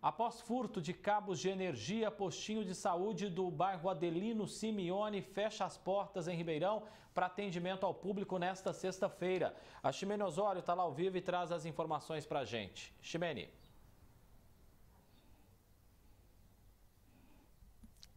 Após furto de cabos de energia, postinho de saúde do bairro Adelino Simeone fecha as portas em Ribeirão para atendimento ao público nesta sexta-feira. A Ximene Osório está lá ao vivo e traz as informações para a gente. Ximene.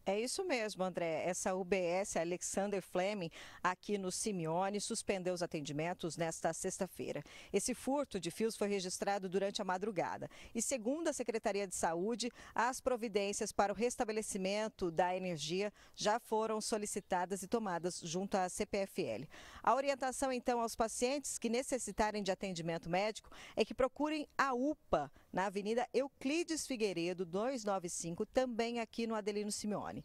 É isso mesmo, André. Essa UBS, Alexander Fleming, aqui no Simeone, suspendeu os atendimentos nesta sexta-feira. Esse furto de fios foi registrado durante a madrugada. E segundo a Secretaria de Saúde, as providências para o restabelecimento da energia já foram solicitadas e tomadas junto à CPFL. A orientação, então, aos pacientes que necessitarem de atendimento médico é que procurem a UPA na Avenida Euclides Figueiredo, 295, também aqui no Adelino Simeone telefone.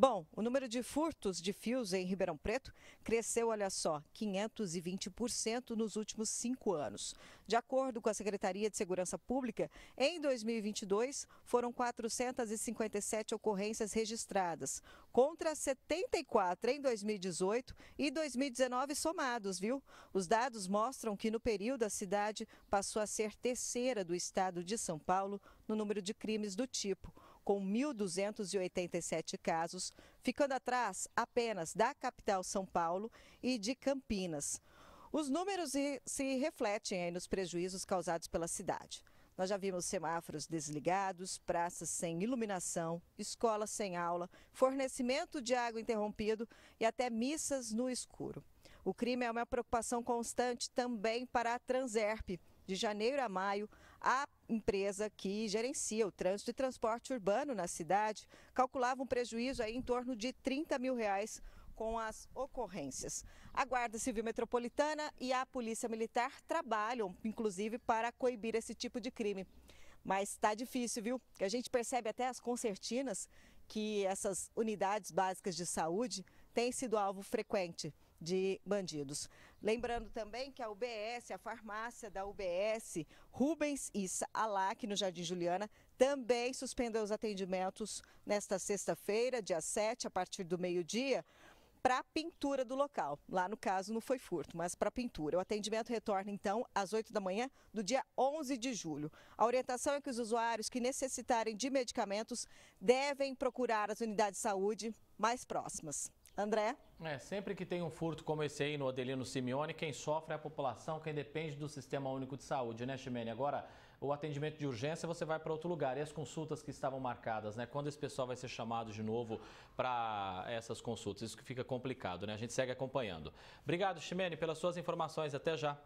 Bom, o número de furtos de fios em Ribeirão Preto cresceu, olha só, 520% nos últimos cinco anos. De acordo com a Secretaria de Segurança Pública, em 2022 foram 457 ocorrências registradas, contra 74 em 2018 e 2019 somados, viu? Os dados mostram que no período a cidade passou a ser terceira do estado de São Paulo no número de crimes do tipo com 1.287 casos, ficando atrás apenas da capital São Paulo e de Campinas. Os números se refletem nos prejuízos causados pela cidade. Nós já vimos semáforos desligados, praças sem iluminação, escolas sem aula, fornecimento de água interrompido e até missas no escuro. O crime é uma preocupação constante também para a Transerp. De janeiro a maio, a empresa que gerencia o trânsito e transporte urbano na cidade calculava um prejuízo aí em torno de 30 mil reais com as ocorrências. A Guarda Civil Metropolitana e a Polícia Militar trabalham, inclusive, para coibir esse tipo de crime. Mas está difícil, viu? Que a gente percebe até as concertinas que essas unidades básicas de saúde têm sido alvo frequente de bandidos. Lembrando também que a UBS, a farmácia da UBS, Rubens e Alac, no Jardim Juliana, também suspendeu os atendimentos nesta sexta-feira, dia 7, a partir do meio-dia para a pintura do local. Lá no caso não foi furto, mas para a pintura. O atendimento retorna então às 8 da manhã do dia 11 de julho. A orientação é que os usuários que necessitarem de medicamentos devem procurar as unidades de saúde mais próximas. André? É, sempre que tem um furto como esse aí no Adelino Simeone, quem sofre é a população, quem depende do Sistema Único de Saúde, né, Ximene? Agora, o atendimento de urgência você vai para outro lugar. E as consultas que estavam marcadas, né? Quando esse pessoal vai ser chamado de novo para essas consultas? Isso que fica complicado, né? A gente segue acompanhando. Obrigado, Ximene, pelas suas informações. Até já.